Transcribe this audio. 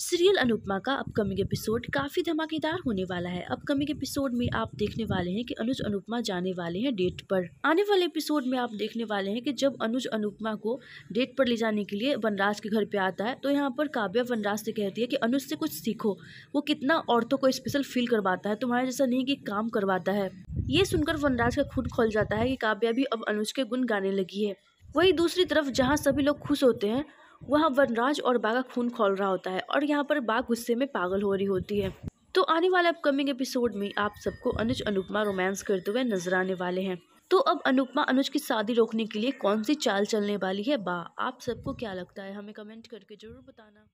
serial Anupama का upcoming episode काफ़ी धमाकेदार होने वाला है अपकमिंग एपिसोड में आप देखने वाले हैं कि अनुज अनुपमा जाने वाले हैं डेट पर आने वाले एपिसोड में आप देखने वाले हैं कि जब अनुज अनुपमा को डेट पर ले जाने के लिए वनराज के घर पे आता है तो यहाँ पर काव्या वनराज से कहती है कि अनुज से कुछ सीखो वो कितना औरतों को स्पेशल फील करवाता है तुम्हारे जैसा नहीं कि काम करवाता है ये सुनकर वनराज का खुद खोल जाता है कि काव्या भी अब अनुज के गुण गाने लगी है वही दूसरी तरफ जहाँ सभी लोग खुश होते हैं वहाँ वनराज और बाघ का खून खोल रहा होता है और यहाँ पर बाघ गुस्से में पागल हो रही होती है तो आने वाले अपकमिंग एपिसोड में आप सबको अनुज अनुपमा रोमांस करते हुए नजर आने वाले हैं तो अब अनुपमा अनुज की शादी रोकने के लिए कौन सी चाल चलने वाली है बा आप सबको क्या लगता है हमें कमेंट करके जरूर बताना